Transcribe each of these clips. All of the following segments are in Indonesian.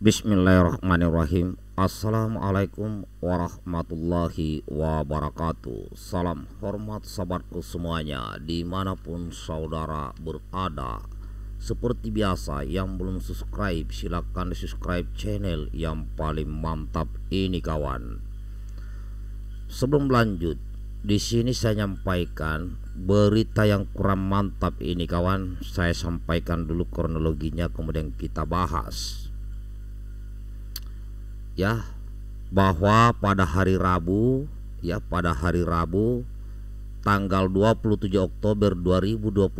Bismillahirrahmanirrahim Assalamualaikum warahmatullahi wabarakatuh Salam hormat sahabatku semuanya Dimanapun saudara berada Seperti biasa yang belum subscribe silahkan subscribe channel yang paling mantap ini kawan Sebelum lanjut di sini saya nyampaikan berita yang kurang mantap ini kawan saya sampaikan dulu kronologinya kemudian kita bahas ya bahwa pada hari Rabu ya pada hari Rabu tanggal 27 Oktober 2021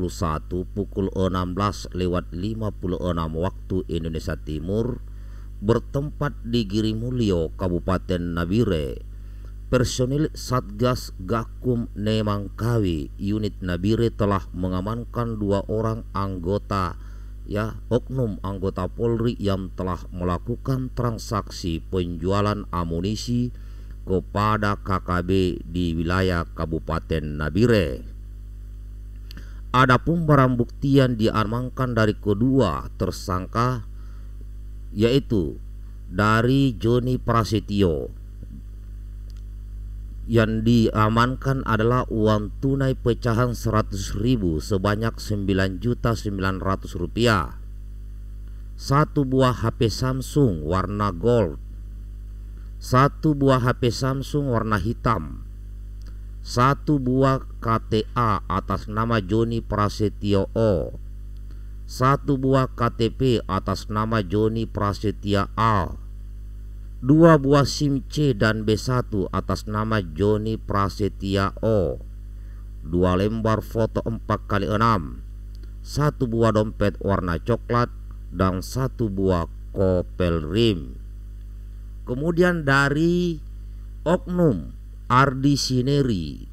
pukul 16 lewat 56 waktu Indonesia Timur bertempat di Girimulyo, Kabupaten Nabire. Personil Satgas Gakum Nemangkawi, unit Nabire telah mengamankan dua orang anggota ya oknum anggota Polri yang telah melakukan transaksi penjualan amunisi kepada KKB di wilayah Kabupaten Nabire. Adapun barang bukti yang diamankan dari kedua tersangka yaitu dari Joni Prasetyo yang diamankan adalah uang tunai pecahan 100.000 ribu sebanyak 9 juta 900 rupiah satu buah HP Samsung warna gold satu buah HP Samsung warna hitam satu buah KTA atas nama Joni Prasetyo O satu buah KTP atas nama Joni Prasetya A dua buah SIM C dan B1 atas nama Joni Prasetya O, dua lembar foto 4 kali 6 satu buah dompet warna coklat, dan satu buah kopel rim. Kemudian dari Oknum Ardi Sineri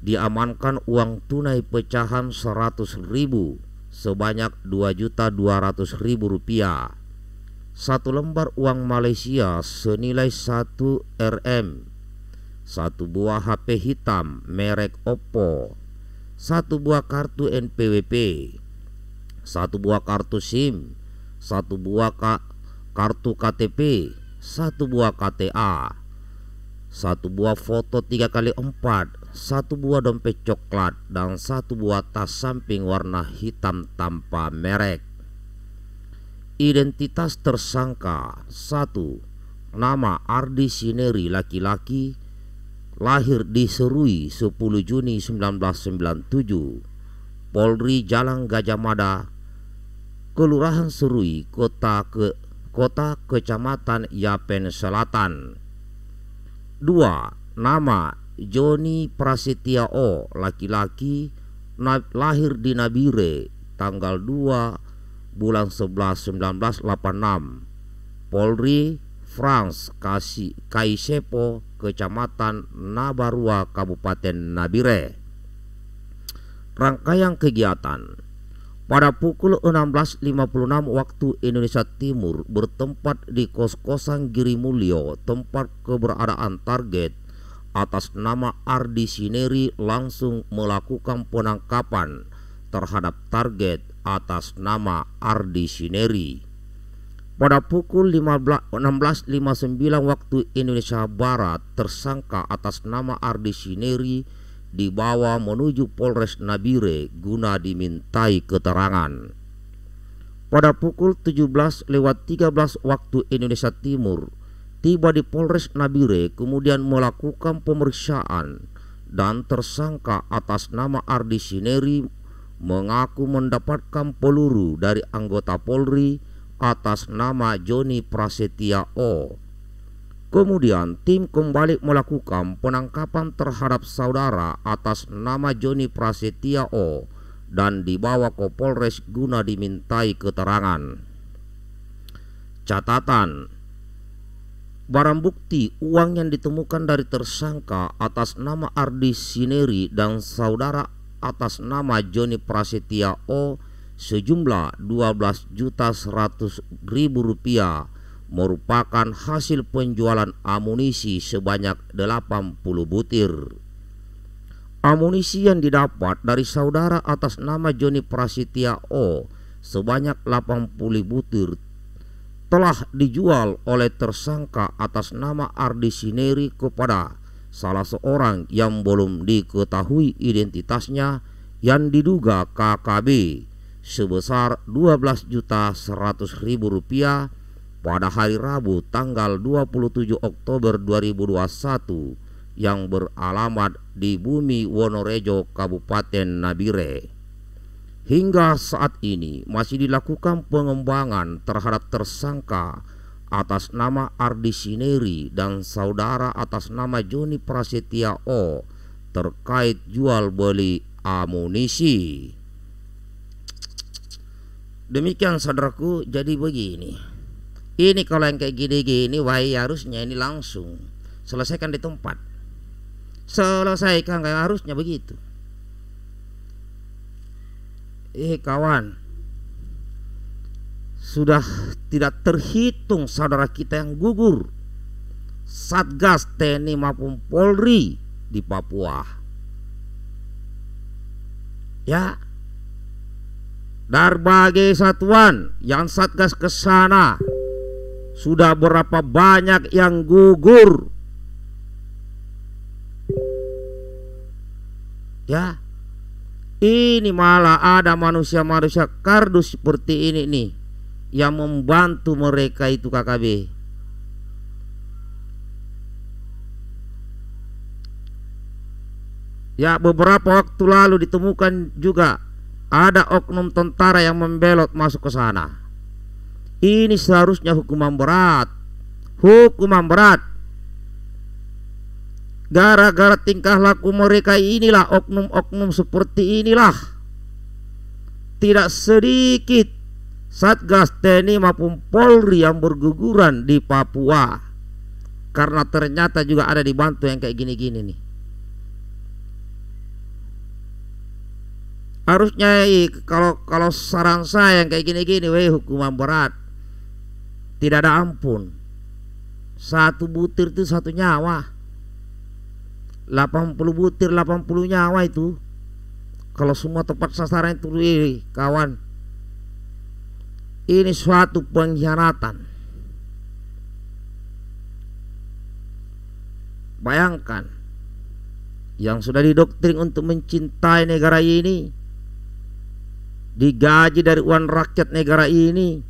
diamankan uang tunai pecahan 100 ribu sebanyak juta ratus ribu rupiah satu lembar uang Malaysia senilai 1 RM, satu buah HP hitam merek Oppo, satu buah kartu NPWP, satu buah kartu SIM, satu buah ka kartu KTP, satu buah KTA, satu buah foto 3 kali 4 satu buah dompet coklat dan satu buah tas samping warna hitam tanpa merek. Identitas tersangka 1. Nama Ardi Sineri laki-laki lahir di Serui 10 Juni 1997 Polri Jalan Gajah Mada Kelurahan Serui Kota ke Kota Kecamatan Yapen Selatan 2. Nama Joni Prasetya O laki-laki lahir di Nabire tanggal 2 bulan 11 1986 Polri France Kasi Kaisepo Kecamatan Nabarua Kabupaten Nabire Rangkaian kegiatan pada pukul 16.56 waktu Indonesia Timur bertempat di kos-kosan Giri Mulyo, tempat keberadaan target atas nama Ardi Sineri langsung melakukan penangkapan terhadap target atas nama Ardi Sineri. Pada pukul 16.59 waktu Indonesia Barat, tersangka atas nama Ardi Sineri dibawa menuju Polres Nabire guna dimintai keterangan. Pada pukul 17:13 waktu Indonesia Timur, tiba di Polres Nabire kemudian melakukan pemeriksaan dan tersangka atas nama Ardi Sineri mengaku mendapatkan peluru dari anggota Polri atas nama Joni Prasetya O. Kemudian tim kembali melakukan penangkapan terhadap saudara atas nama Joni Prasetya O dan dibawa ke Polres guna dimintai keterangan. Catatan Barang bukti uang yang ditemukan dari tersangka atas nama Ardi Sineri dan saudara atas nama Joni Prasetya O sejumlah 12 juta 100 ribu rupiah merupakan hasil penjualan amunisi sebanyak 80 butir. Amunisi yang didapat dari saudara atas nama Joni Prasetya O sebanyak 80 butir telah dijual oleh tersangka atas nama Ardi Sineri kepada salah seorang yang belum diketahui identitasnya yang diduga KKB sebesar rp rupiah pada hari Rabu tanggal 27 Oktober 2021 yang beralamat di Bumi Wonorejo Kabupaten Nabire. Hingga saat ini masih dilakukan pengembangan terhadap tersangka atas nama Ardi Sineri dan saudara atas nama Joni Prasetya O terkait jual beli amunisi. Demikian saudaraku, jadi begini. Ini kalau yang kayak gini-gini, wahai harusnya ini langsung selesaikan di tempat. Selesaikan kayak harusnya begitu. Eh kawan, sudah tidak terhitung saudara kita yang gugur. Satgas TNI maupun Polri di Papua. Ya. Berbagai satuan yang Satgas ke sana sudah berapa banyak yang gugur. Ya. Ini malah ada manusia-manusia kardus seperti ini nih yang membantu mereka itu KKB Ya beberapa waktu lalu ditemukan juga ada oknum tentara yang membelot masuk ke sana. Ini seharusnya hukuman berat. Hukuman berat. Gara-gara tingkah laku mereka inilah oknum-oknum seperti inilah. Tidak sedikit Satgas TNI maupun Polri yang berguguran di Papua karena ternyata juga ada dibantu yang kayak gini-gini nih harusnya kalau kalau saran saya yang kayak gini-gini weh hukuman berat tidak ada ampun satu butir itu satu nyawa 80 butir 80 nyawa itu kalau semua tepat sasaran itu weh kawan ini suatu pengkhianatan. Bayangkan yang sudah didoktrin untuk mencintai negara ini digaji dari uang rakyat negara ini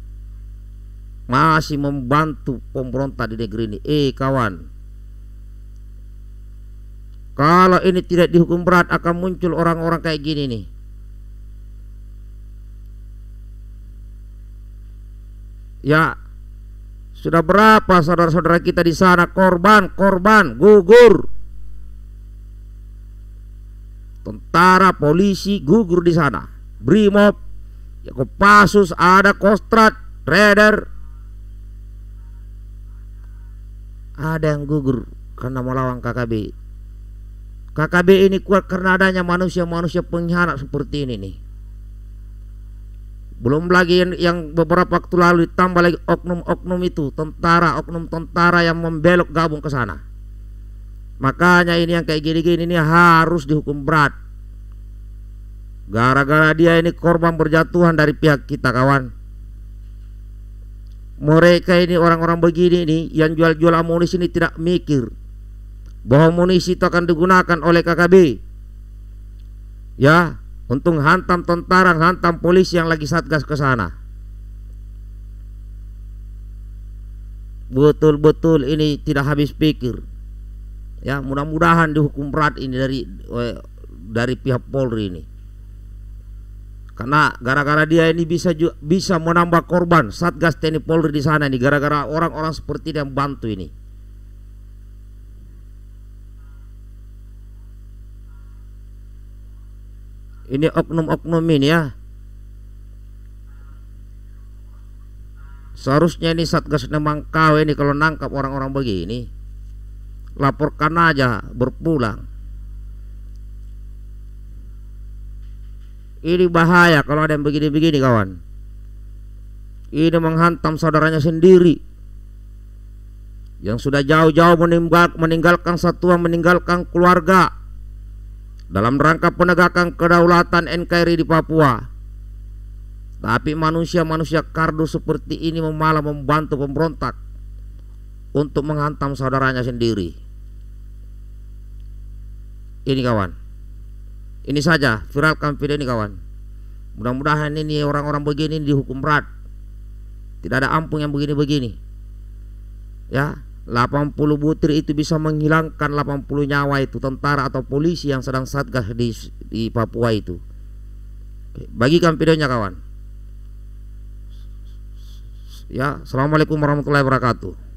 masih membantu pemberontak di negeri ini. Eh kawan, kalau ini tidak dihukum berat akan muncul orang-orang kayak gini nih. Ya, sudah berapa saudara-saudara kita di sana korban, korban, gugur. Tentara, polisi gugur di sana. Brimob, ya Kopassus, ada Kostrad, Trader Ada yang gugur karena melawan KKB. KKB ini kuat karena adanya manusia-manusia pengkhianat seperti ini nih. Belum lagi yang, beberapa waktu lalu ditambah lagi oknum-oknum itu, tentara, oknum tentara yang membelok gabung ke sana. Makanya ini yang kayak gini-gini ini harus dihukum berat. Gara-gara dia ini korban berjatuhan dari pihak kita kawan. Mereka ini orang-orang begini ini yang jual-jual amunisi ini tidak mikir bahwa amunisi itu akan digunakan oleh KKB. Ya, Untung hantam tentara, hantam polisi yang lagi satgas ke sana. Betul-betul ini tidak habis pikir. Ya, mudah-mudahan dihukum berat ini dari eh, dari pihak Polri ini. Karena gara-gara dia ini bisa bisa menambah korban Satgas TNI Polri di sana ini gara-gara orang-orang seperti yang bantu ini. ini oknum-oknum ini ya seharusnya ini Satgas kau ini kalau nangkap orang-orang begini laporkan aja berpulang ini bahaya kalau ada yang begini-begini kawan ini menghantam saudaranya sendiri yang sudah jauh-jauh meninggalkan satuan meninggalkan keluarga dalam rangka penegakan kedaulatan NKRI di Papua. Tapi manusia-manusia kardus seperti ini malah membantu pemberontak untuk menghantam saudaranya sendiri. Ini kawan. Ini saja viralkan video ini kawan. Mudah-mudahan ini orang-orang begini dihukum berat. Tidak ada ampun yang begini-begini. Ya, 80 butir itu bisa menghilangkan 80 nyawa itu tentara atau polisi yang sedang satgas di, di Papua itu. Bagikan videonya kawan. Ya, assalamualaikum warahmatullahi wabarakatuh.